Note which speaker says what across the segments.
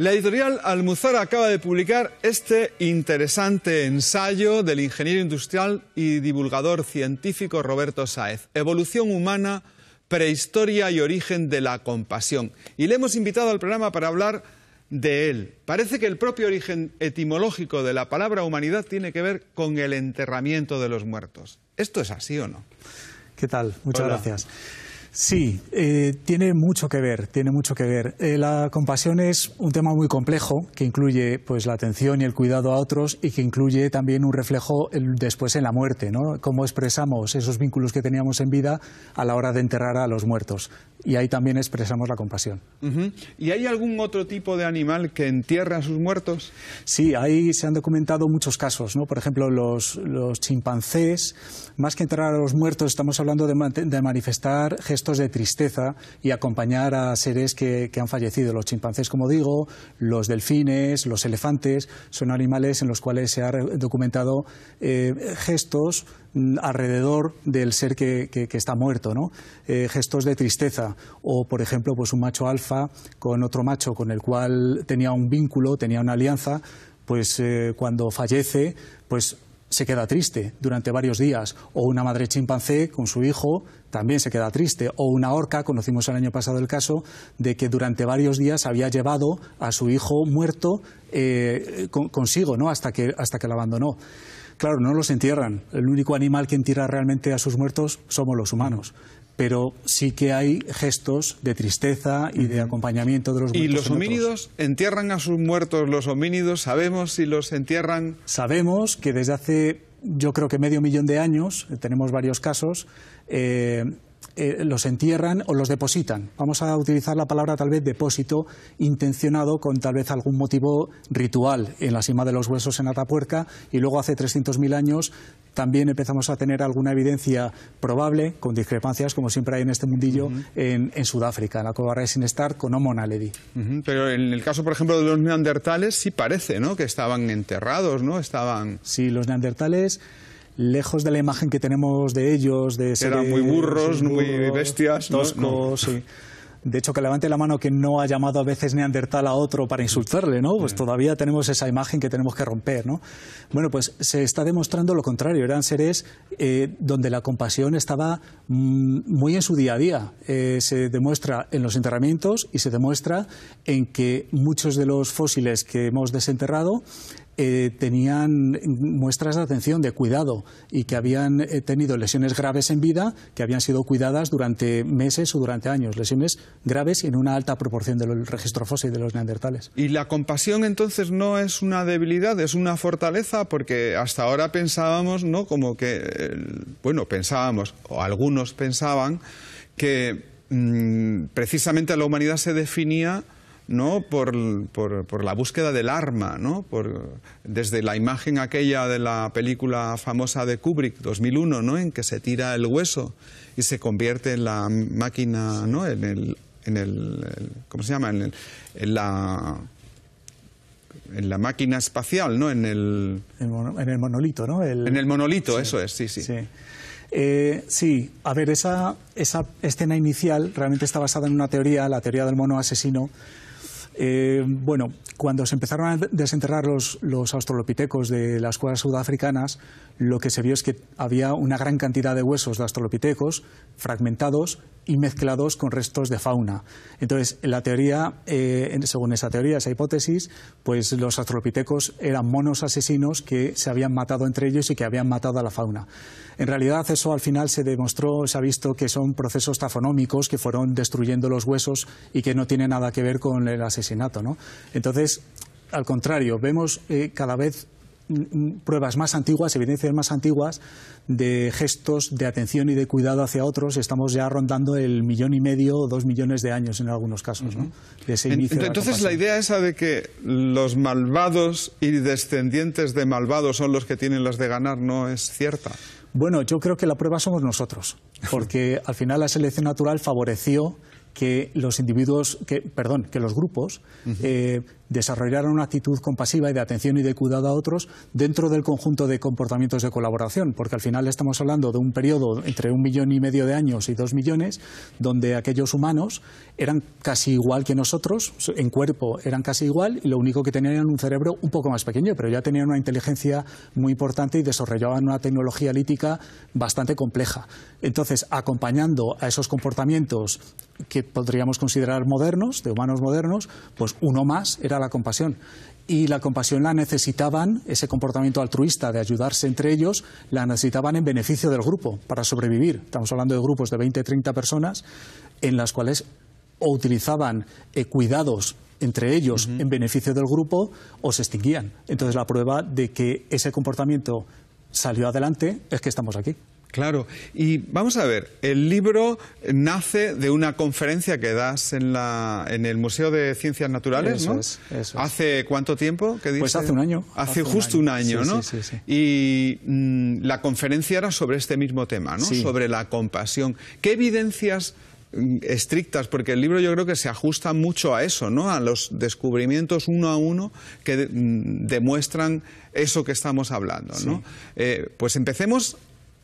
Speaker 1: La editorial Almuzar acaba de publicar este interesante ensayo del ingeniero industrial y divulgador científico Roberto Sáez, Evolución humana, prehistoria y origen de la compasión. Y le hemos invitado al programa para hablar de él. Parece que el propio origen etimológico de la palabra humanidad tiene que ver con el enterramiento de los muertos. ¿Esto es así o no?
Speaker 2: ¿Qué tal? Muchas gracias. Sí, eh, tiene mucho que ver, tiene mucho que ver. Eh, la compasión es un tema muy complejo que incluye pues, la atención y el cuidado a otros y que incluye también un reflejo después en la muerte, ¿no? Cómo expresamos esos vínculos que teníamos en vida a la hora de enterrar a los muertos y ahí también expresamos la compasión. ¿Y hay algún otro tipo de animal que entierra a sus muertos? Sí, ahí se han documentado muchos casos, ¿no? Por ejemplo, los, los chimpancés, más que enterrar a los muertos, estamos hablando de, manifestar gestos de tristeza y acompañar a seres que, han fallecido. Los chimpancés, como digo, los delfines, los elefantes, son animales en los cuales se han documentado eh, gestos mm, alrededor del ser que, está muerto, ¿no? Eh, gestos de tristeza o por ejemplo pues, un macho alfa con otro macho con el cual tenía un vínculo, tenía una alianza, pues eh, cuando fallece, pues se queda triste durante varios días, o una madre chimpancé con su hijo también se queda triste, o una orca, conocimos el año pasado el caso, de que durante varios días había llevado a su hijo muerto eh, consigo, ¿no? hasta, que, hasta que lo abandonó. Claro, no los entierran. El único animal que entierra realmente a sus muertos somos los humanos pero sí que hay gestos de tristeza y de acompañamiento de los muertos. ¿Y los homínidos
Speaker 1: entierran a sus muertos? ¿Los homínidos sabemos si los
Speaker 2: entierran? Sabemos que desde hace yo creo que medio millón de años, tenemos varios casos, eh, eh, los entierran o los depositan. Vamos a utilizar la palabra tal vez depósito intencionado con tal vez algún motivo ritual en la cima de los huesos en Atapuerca y luego hace 300.000 años también empezamos a tener alguna evidencia probable, con discrepancias, como siempre hay en este mundillo, en, Sudáfrica, en la cova sin Star, con Homo naledi.
Speaker 1: Pero en el caso, por ejemplo, de los neandertales, sí parece, ¿no?, que estaban enterrados,
Speaker 2: ¿no?, estaban... Sí, los neandertales lejos de la imagen que tenemos de ellos, de ser eran muy burros, muy bestias, no, no. sí. De hecho, que levante la mano que no ha llamado a veces neandertal a otro para insultarle, ¿no? Pues todavía tenemos esa imagen que tenemos que romper, ¿no? Bueno, pues se está demostrando lo contrario. Eran seres eh, donde la compasión estaba mm, muy en su día a día. Eh, se demuestra en los enterramientos y se demuestra en que muchos de los fósiles que hemos desenterrado ...que eh, tenían muestras de atención, de cuidado, y que habían eh, tenido lesiones graves en vida que habían sido cuidadas durante meses o durante años, lesiones graves en una alta proporción del registro fósil de los neandertales.
Speaker 1: ¿Y la compasión entonces no es una debilidad, es una fortaleza? Porque hasta ahora pensábamos, ¿no? Como que, bueno, pensábamos, o algunos pensaban, que mm, precisamente la humanidad se definía ¿no? Por, la búsqueda del arma, ¿no? por, desde la imagen aquella de la película famosa de Kubrick, 2001, ¿no? en que se tira el hueso y se convierte en la máquina, ¿no? en, el, en el, ¿cómo se llama? En, el, la en la máquina espacial, ¿no? En
Speaker 2: el... En el monolito, ¿no? En el monolito, eso es, sí, sí. Sí, eh, sí. a ver, esa, esa escena inicial realmente está basada en una teoría, la teoría del mono asesino, eh, bueno, cuando se empezaron a desenterrar los, los, australopitecos de las cuevas sudafricanas, lo que se vio es que había una gran cantidad de huesos de australopitecos fragmentados y mezclados con restos de fauna. Entonces, la teoría, eh, según esa teoría, esa hipótesis, pues los australopitecos eran monos asesinos que se habían matado entre ellos y que habían matado a la fauna. En realidad, eso al final se demostró, se ha visto que son procesos tafonómicos que fueron destruyendo los huesos y que no tiene nada que ver con el asesinato asesinato. ¿no? Entonces, al contrario, vemos eh, cada vez mm, mm, pruebas más antiguas, evidencias más antiguas de gestos de atención y de cuidado hacia otros. Estamos ya rondando el millón y medio o dos millones de años en algunos casos. ¿no? entonces,
Speaker 1: la, idea esa de que los malvados y descendientes de malvados son los que tienen las de ganar no es cierta.
Speaker 2: Bueno, yo creo que la prueba somos nosotros, porque al final la selección natural favoreció que los individuos, que, perdón, que los grupos eh, desarrollar una actitud compasiva y de atención y de cuidado a otros dentro del conjunto de comportamientos de colaboración, porque al final estamos hablando de un periodo entre un millón y medio de años y dos millones, donde aquellos humanos eran casi igual que nosotros, en cuerpo eran casi igual, y lo único que tenían era un cerebro un poco más pequeño, pero ya tenían una inteligencia muy importante y desarrollaban una tecnología lítica bastante compleja. Entonces, acompañando a esos comportamientos que podríamos considerar modernos, de humanos modernos, pues uno más era la compasión. Y la compasión la necesitaban, ese comportamiento altruista de ayudarse entre ellos, la necesitaban en beneficio del grupo, para sobrevivir. Estamos hablando de grupos de 20, 30 personas, en las cuales o utilizaban eh, cuidados entre ellos en beneficio del grupo o se extinguían. Entonces la prueba de que ese comportamiento salió adelante es que estamos aquí. Claro, y
Speaker 1: vamos a ver, el libro nace de una conferencia que das en, la, en el Museo de Ciencias Naturales, ¿Hace cuánto tiempo? Que pues hace un año. Hace, justo un año, sí, ¿no? Sí, sí, y mm, la conferencia era sobre este mismo tema, ¿no? Sobre la compasión. ¿Qué evidencias mm, estrictas, porque el libro yo creo que se ajusta mucho a eso, ¿no? a los descubrimientos uno a uno que mm, demuestran eso que estamos hablando. ¿no? Eh, pues empecemos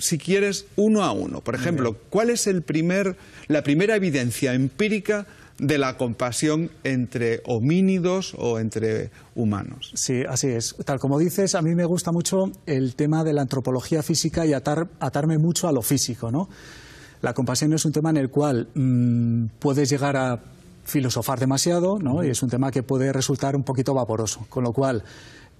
Speaker 1: si quieres, uno a uno. Por ejemplo, ¿cuál es el primer, la primera evidencia empírica de la compasión
Speaker 2: entre homínidos o entre humanos. Sí, así es. Tal como dices, a mí me gusta mucho el tema de la antropología física y atarme mucho a lo físico. ¿no? La compasión es un tema en el cual mm, puedes llegar a filosofar demasiado ¿no? y es un tema que puede resultar un poquito vaporoso. Con lo cual,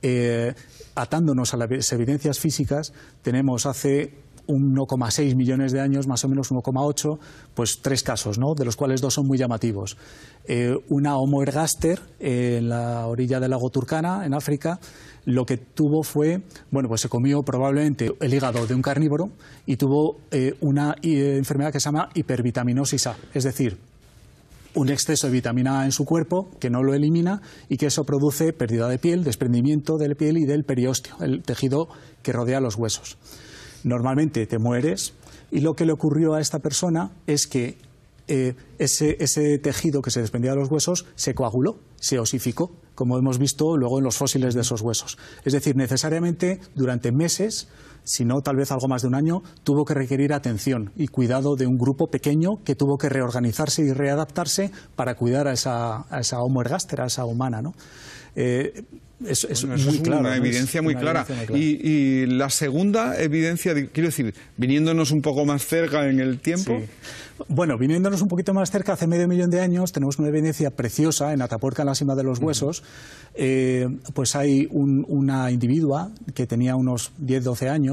Speaker 2: eh, atándonos a las evidencias físicas, tenemos hace 1,6 millones de años, más o menos 1,8, pues tres casos, ¿no? de los cuales dos son muy llamativos. Eh, una Homo eh, en la orilla del lago Turkana, en África, lo que tuvo fue, bueno, pues se comió probablemente el hígado de un carnívoro y tuvo eh, una enfermedad que se llama hipervitaminosis A, es decir, un exceso de vitamina A en su cuerpo que no lo elimina y que eso produce pérdida de piel, desprendimiento de la piel y del periósteo, el tejido que rodea los huesos. Normalmente te mueres y lo que le ocurrió a esta persona es que eh, ese, ese, tejido que se desprendía de los huesos se coaguló, se osificó, como hemos visto luego en los fósiles de esos huesos. Es decir, necesariamente durante meses sino tal vez algo más de un año, tuvo que requerir atención y cuidado de un grupo pequeño que tuvo que reorganizarse y readaptarse para cuidar a esa, esa homo ergastera, a esa humana. ¿no? Eh, es, una, evidencia, muy clara.
Speaker 1: Y, la segunda evidencia, quiero decir, viniéndonos un poco más cerca en el tiempo.
Speaker 2: Bueno, viniéndonos un poquito más cerca, hace medio millón de años, tenemos una evidencia preciosa en Atapuerca, en la cima de los huesos. Eh, pues hay una individua que tenía unos 10-12 años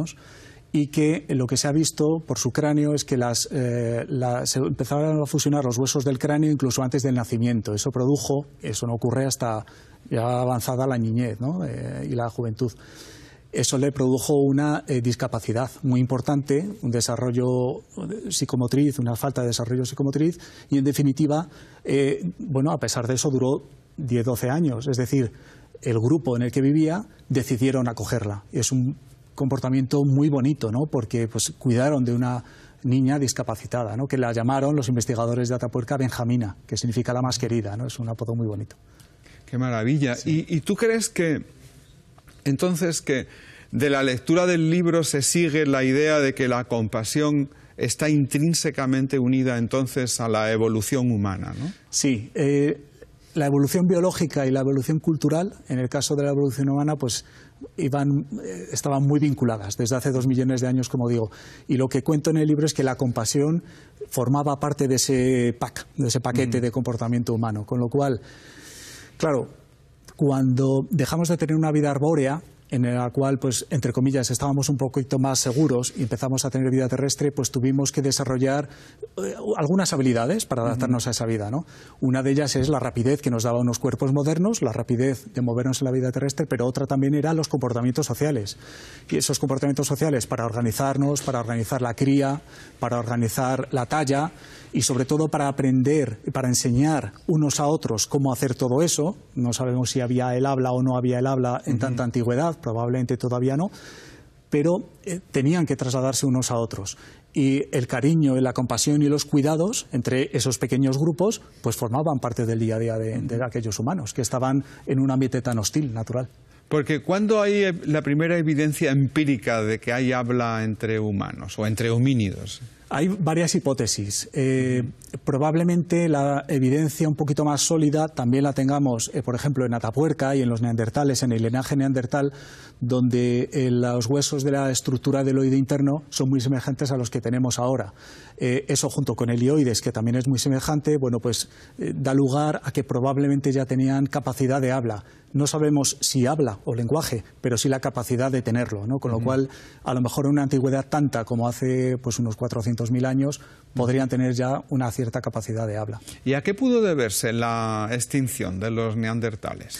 Speaker 2: y que lo que se ha visto por su cráneo es que las, eh, se empezaron a fusionar los huesos del cráneo incluso antes del nacimiento. Eso produjo, eso no ocurre hasta ya avanzada la niñez ¿no? Eh, y la juventud. Eso le produjo una eh, discapacidad muy importante, un desarrollo psicomotriz, una falta de desarrollo psicomotriz y en definitiva, bueno, a pesar de eso duró 10-12 años. Es decir, el grupo en el que vivía decidieron acogerla. Es un comportamiento muy bonito, ¿no? porque pues, cuidaron de una niña discapacitada, ¿no? que la llamaron los investigadores de Atapuerca Benjamina, que significa la más querida, ¿no? es un apodo muy bonito.
Speaker 1: Qué maravilla. ¿Y, tú crees que entonces que de la lectura del libro se sigue la idea de que la compasión está intrínsecamente unida entonces a la evolución humana? ¿no? Sí.
Speaker 2: Eh, la evolución biológica y la evolución cultural, en el caso de la evolución humana, pues iban, eh, estaban muy vinculadas desde hace dos millones de años, como digo. Y lo que cuento en el libro es que la compasión formaba parte de ese pack, de ese paquete mm. de comportamiento humano. Con lo cual, claro, cuando dejamos de tener una vida arbórea, en la cual, pues, entre comillas, estábamos un poquito más seguros y empezamos a tener vida terrestre, pues tuvimos que desarrollar eh, algunas habilidades para adaptarnos a esa vida. Una de ellas es la rapidez que nos daba unos cuerpos modernos, la rapidez de movernos en la vida terrestre, pero otra también era los comportamientos sociales. Y esos comportamientos sociales para organizarnos, para organizar la cría, para organizar la talla y sobre todo para aprender, y para enseñar unos a otros cómo hacer todo eso. No sabemos si había el habla o no había el habla en tanta antigüedad, probablemente todavía no, pero eh, tenían que trasladarse unos a otros. Y el cariño, la compasión y los cuidados entre esos pequeños grupos, pues formaban parte del día a día de, de aquellos humanos que estaban en un ambiente tan hostil, natural.
Speaker 1: Porque ¿cuándo hay eh, la primera evidencia empírica de que hay habla entre humanos o entre homínidos?
Speaker 2: Hay varias hipótesis. Eh, probablemente la evidencia un poquito más sólida también la tengamos, eh, por ejemplo, en Atapuerca y en los neandertales, en el linaje neandertal, donde eh, los huesos de la estructura del oído interno son muy semejantes a los que tenemos ahora. eso junto con el que también es muy semejante, bueno, pues da lugar a que probablemente ya tenían capacidad de habla no sabemos si habla o lenguaje, pero sí la capacidad de tenerlo, ¿no? Con lo cual, a lo mejor en una antigüedad tanta como hace pues unos 400 o mil años, podrían tener ya una cierta capacidad de habla.
Speaker 1: ¿Y a qué pudo deberse la
Speaker 2: extinción de los neandertales?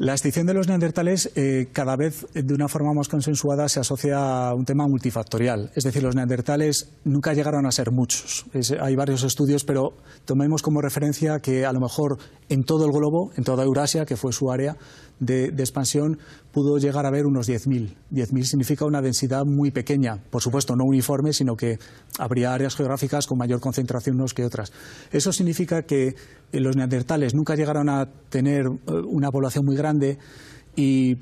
Speaker 2: La extinción de los neandertales eh, cada vez eh, de una forma más consensuada se asocia a un tema multifactorial. Es decir, los neandertales nunca llegaron a ser muchos. hay varios estudios, pero tomemos como referencia que a lo mejor en todo el globo, en toda Eurasia, que fue su área de, expansión, pudo llegar a haber unos 10.000. 10.000 significa una densidad muy pequeña. Por supuesto, no uniforme, sino que habría áreas geográficas con mayor concentración unos que otras. Eso significa que eh, los neandertales nunca llegaron a tener una población muy grande y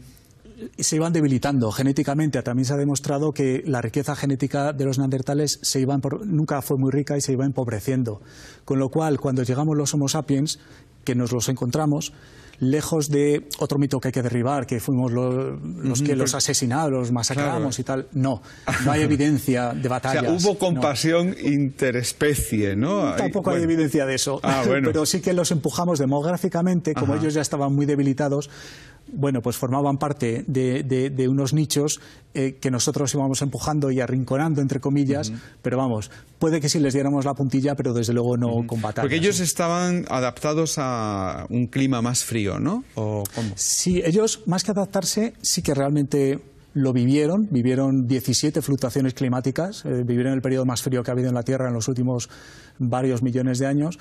Speaker 2: se iban debilitando genéticamente. También se ha demostrado que la riqueza genética de los neandertales se iban nunca fue muy rica y se iba empobreciendo. Con lo cual, cuando llegamos los Homo sapiens, que nos los encontramos, lejos de otro mito que hay que derribar, que fuimos los, que los asesinados, los masacramos y tal. No, no hay evidencia de batallas. O hubo compasión
Speaker 1: interespecie, ¿no? Tampoco hay evidencia de eso, ah, pero sí
Speaker 2: que los empujamos demográficamente, como ellos ya estaban muy debilitados, bueno, pues formaban parte de, unos nichos eh, que nosotros íbamos empujando y arrinconando, entre comillas, pero vamos, puede que sí les diéramos la puntilla, pero desde luego no combatamos. Porque
Speaker 1: ellos estaban adaptados a un clima más frío, ¿no?
Speaker 2: Sí, ellos, más que adaptarse, sí que realmente lo vivieron, vivieron 17 fluctuaciones climáticas, eh, vivieron el periodo más frío que ha habido en la Tierra en los últimos varios millones de años,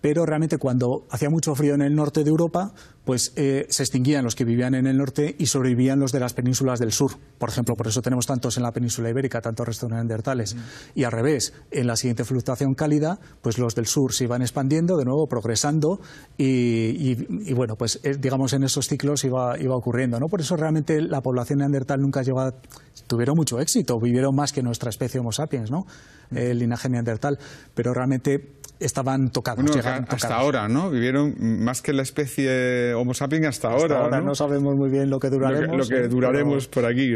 Speaker 2: pero realmente cuando hacía mucho frío en el norte de Europa, pues eh, se extinguían los que vivían en el norte y sobrevivían los de las penínsulas del sur. Por ejemplo, por eso tenemos tantos en la península ibérica, tantos restos neandertales. Mm. Y al revés, en la siguiente fluctuación cálida, pues los del sur se iban expandiendo, de nuevo progresando, y, bueno, pues eh, digamos en esos ciclos iba, iba ocurriendo. ¿no? Por eso realmente la población neandertal nunca llegó tuvieron mucho éxito, vivieron más que nuestra especie Homo sapiens, ¿no? El linaje neandertal, pero realmente estaban tocados. hasta ahora,
Speaker 1: ¿no? Vivieron más que la especie Homo sapiens hasta, ahora. ahora ¿no?
Speaker 2: sabemos muy bien lo que duraremos. Lo que, ¿eh? duraremos
Speaker 1: por aquí,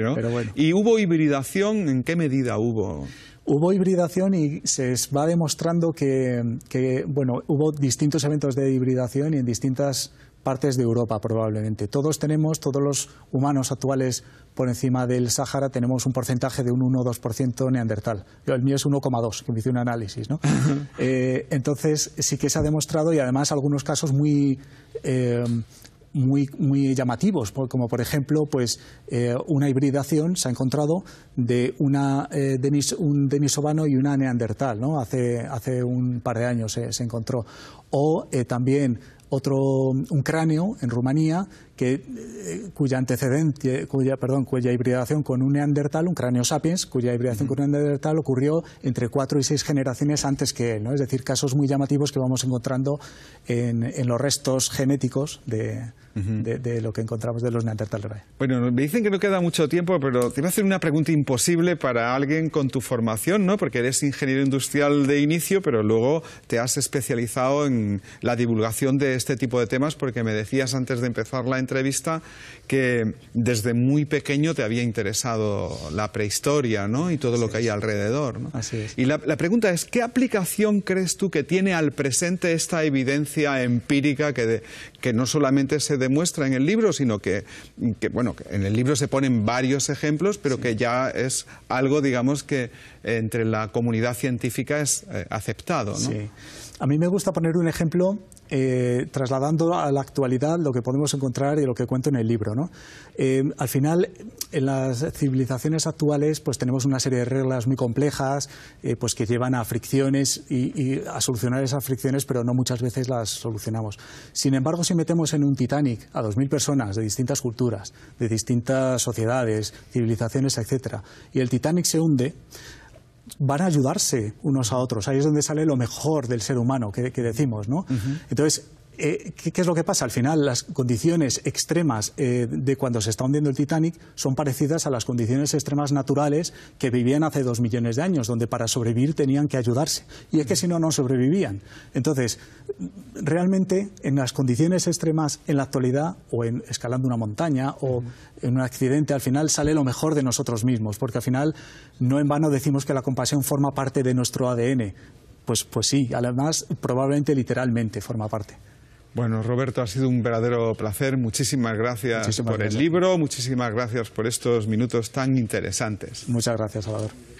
Speaker 1: ¿Y hubo hibridación? ¿En qué medida hubo?
Speaker 2: Hubo hibridación y se va demostrando que, que bueno, hubo distintos eventos de hibridación y en distintas partes de Europa probablemente. Todos tenemos, todos los humanos actuales por encima del Sáhara tenemos un porcentaje de un 1 o 2% neandertal. el mío es 1,2, que me hice un análisis. ¿no? Eh, entonces, sí que se ha demostrado, y además algunos casos muy... Eh, muy, muy, llamativos, como por ejemplo pues, eh, una hibridación se ha encontrado de una, denis, un denisovano y una neandertal, ¿no? hace, hace un par de años se encontró. O también otro, un cráneo en Rumanía eh, cuya antecedente, cuya, perdón, cuya hibridación con un neandertal, un cráneo sapiens, cuya hibridación con un neandertal ocurrió entre cuatro y seis generaciones antes que él. ¿no? Es decir, casos muy llamativos que vamos encontrando en, los restos genéticos de, lo que encontramos de los neandertales.
Speaker 1: Bueno, me dicen que no queda mucho tiempo, pero te voy a hacer una pregunta imposible para alguien con tu formación, ¿no? porque eres ingeniero industrial de inicio, pero luego te has especializado en la divulgación de este tipo de temas, porque me decías antes de empezar la entrevista entrevista que desde muy pequeño te había interesado la prehistoria ¿no? y todo lo que hay alrededor. Y la, pregunta es, ¿qué aplicación crees tú que tiene al presente esta evidencia empírica que, que no solamente se demuestra en el libro, sino que, bueno, en el libro se ponen varios ejemplos, pero que ya es algo, digamos, que entre la comunidad científica es eh, aceptado. Sí.
Speaker 2: A mí me gusta poner un ejemplo eh, trasladando a la actualidad lo que podemos encontrar y lo que cuento en el libro. Eh, al final, en las civilizaciones actuales, pues tenemos una serie de reglas muy complejas, eh, pues que llevan a fricciones y, a solucionar esas fricciones, pero no muchas veces las solucionamos. Sin embargo, si metemos en un Titanic a 2.000 personas de distintas culturas, de distintas sociedades, civilizaciones, etcétera, y el Titanic se hunde, van a ayudarse unos a otros. Ahí es donde sale lo mejor del ser humano que, decimos, ¿no? Entonces, eh, ¿qué, es lo que pasa? Al final, las condiciones extremas eh, de cuando se está hundiendo el Titanic son parecidas a las condiciones extremas naturales que vivían hace dos millones de años, donde para sobrevivir tenían que ayudarse. Y es que si no, no sobrevivían. Entonces, realmente, en las condiciones extremas en la actualidad, o en escalando una montaña, o en un accidente, al final sale lo mejor de nosotros mismos, porque al final no en vano decimos que la compasión forma parte de nuestro ADN. Pues, pues sí, además probablemente literalmente forma parte. Bueno, Roberto, ha sido un verdadero placer. Muchísimas gracias por el
Speaker 1: libro, muchísimas gracias por estos minutos tan interesantes. Muchas gracias, Salvador.